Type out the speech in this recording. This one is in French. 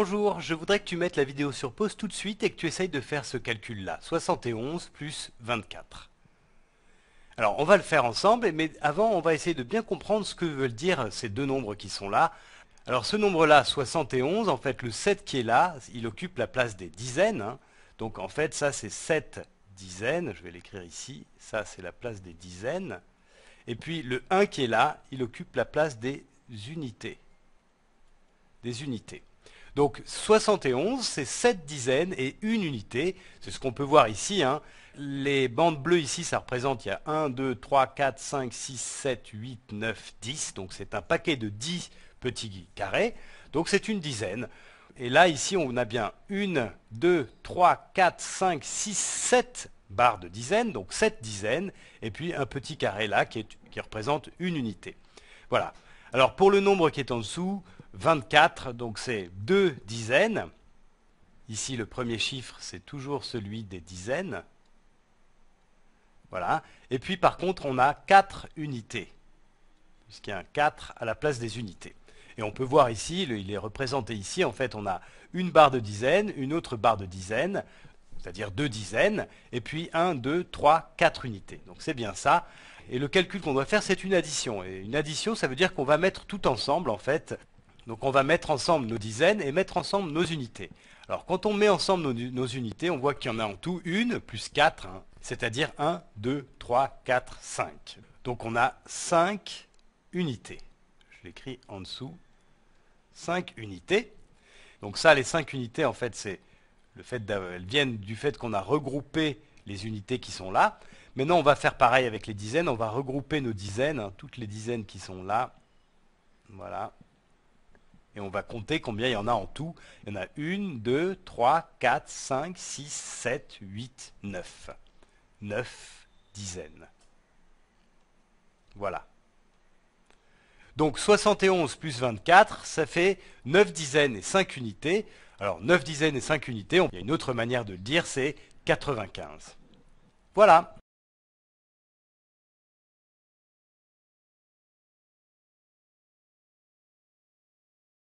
Bonjour, je voudrais que tu mettes la vidéo sur pause tout de suite et que tu essayes de faire ce calcul-là. 71 plus 24. Alors, on va le faire ensemble, mais avant, on va essayer de bien comprendre ce que veulent dire ces deux nombres qui sont là. Alors, ce nombre-là, 71, en fait, le 7 qui est là, il occupe la place des dizaines. Hein. Donc, en fait, ça, c'est 7 dizaines. Je vais l'écrire ici. Ça, c'est la place des dizaines. Et puis, le 1 qui est là, il occupe la place des unités. Des unités. Donc 71, c'est 7 dizaines et une unité. C'est ce qu'on peut voir ici. Hein. Les bandes bleues ici, ça représente, il y a 1, 2, 3, 4, 5, 6, 7, 8, 9, 10. Donc c'est un paquet de 10 petits carrés. Donc c'est une dizaine. Et là, ici, on a bien 1, 2, 3, 4, 5, 6, 7 barres de dizaines, donc 7 dizaines, et puis un petit carré là qui, qui représente une unité. Voilà. Alors pour le nombre qui est en dessous, 24, donc c'est deux dizaines. Ici, le premier chiffre, c'est toujours celui des dizaines. Voilà. Et puis, par contre, on a 4 unités, puisqu'il y a un 4 à la place des unités. Et on peut voir ici, il est représenté ici, en fait, on a une barre de dizaines, une autre barre de dizaines, c'est-à-dire deux dizaines, et puis 1, 2, 3, 4 unités. Donc c'est bien ça. Et le calcul qu'on doit faire, c'est une addition. Et une addition, ça veut dire qu'on va mettre tout ensemble, en fait, donc on va mettre ensemble nos dizaines et mettre ensemble nos unités. Alors quand on met ensemble nos, unités, on voit qu'il y en a en tout une plus 4, hein. c'est-à-dire 1, 2, 3, 4, 5. Donc on a 5 unités. Je l'écris en dessous. 5 unités. Donc ça, les 5 unités, en fait, c'est le fait elles viennent du fait qu'on a regroupé les unités qui sont là. Maintenant, on va faire pareil avec les dizaines. On va regrouper nos dizaines, hein, toutes les dizaines qui sont là. Voilà, et on va compter combien il y en a en tout. Il y en a 1, 2, 3, 4, 5, 6, 7, 8, 9. 9 dizaines. Voilà. Donc 71 plus 24, ça fait 9 dizaines et 5 unités. Alors 9 dizaines et 5 unités, il y a une autre manière de le dire, c'est 95. Voilà